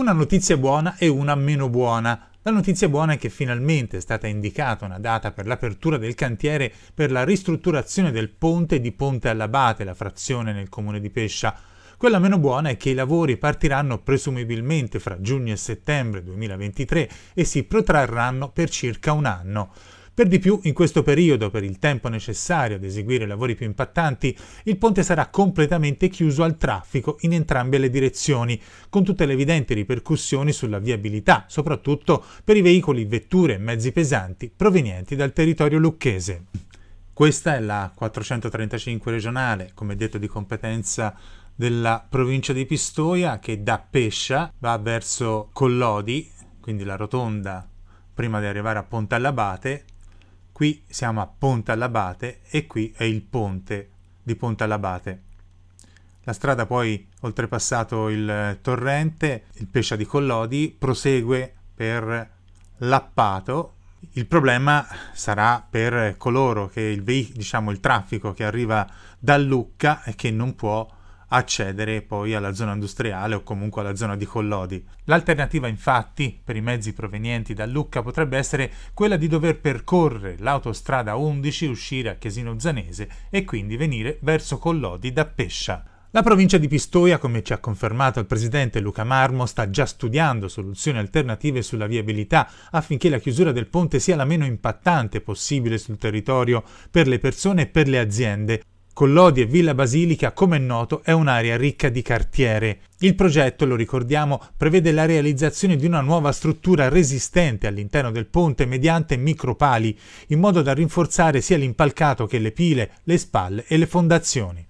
una notizia buona e una meno buona. La notizia buona è che finalmente è stata indicata una data per l'apertura del cantiere per la ristrutturazione del ponte di Ponte all'Abate, la frazione nel comune di Pescia. Quella meno buona è che i lavori partiranno presumibilmente fra giugno e settembre 2023 e si protrarranno per circa un anno. Per di più, in questo periodo, per il tempo necessario ad eseguire lavori più impattanti, il ponte sarà completamente chiuso al traffico in entrambe le direzioni, con tutte le evidenti ripercussioni sulla viabilità, soprattutto per i veicoli, vetture e mezzi pesanti provenienti dal territorio lucchese. Questa è la 435 regionale, come detto di competenza della provincia di Pistoia, che da Pescia va verso Collodi, quindi la rotonda prima di arrivare a Ponte all'Abate Qui siamo a Ponte all'Abate e qui è il ponte di Ponte all'Abate. La strada poi, oltrepassato il eh, torrente, il Pescia di Collodi, prosegue per Lappato. Il problema sarà per coloro che il, diciamo, il traffico che arriva da Lucca e che non può accedere poi alla zona industriale o comunque alla zona di Collodi. L'alternativa infatti per i mezzi provenienti da Lucca potrebbe essere quella di dover percorrere l'autostrada 11, uscire a Chiesino Zanese e quindi venire verso Collodi da Pescia. La provincia di Pistoia, come ci ha confermato il presidente Luca Marmo, sta già studiando soluzioni alternative sulla viabilità affinché la chiusura del ponte sia la meno impattante possibile sul territorio per le persone e per le aziende, Collodi e Villa Basilica, come è noto, è un'area ricca di cartiere. Il progetto, lo ricordiamo, prevede la realizzazione di una nuova struttura resistente all'interno del ponte mediante micropali, in modo da rinforzare sia l'impalcato che le pile, le spalle e le fondazioni.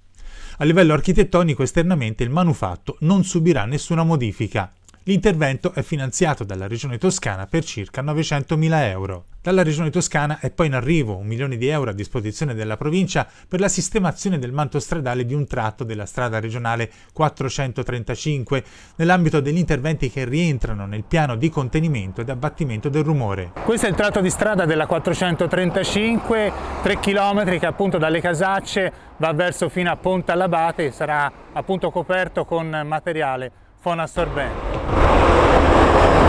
A livello architettonico esternamente il manufatto non subirà nessuna modifica. L'intervento è finanziato dalla Regione Toscana per circa 900.000 euro. Dalla Regione Toscana è poi in arrivo un milione di euro a disposizione della provincia per la sistemazione del manto stradale di un tratto della strada regionale 435 nell'ambito degli interventi che rientrano nel piano di contenimento ed abbattimento del rumore. Questo è il tratto di strada della 435, 3 km che appunto dalle Casacce va verso fino a Ponte all'Abate e sarà appunto coperto con materiale Fona Fonasorben.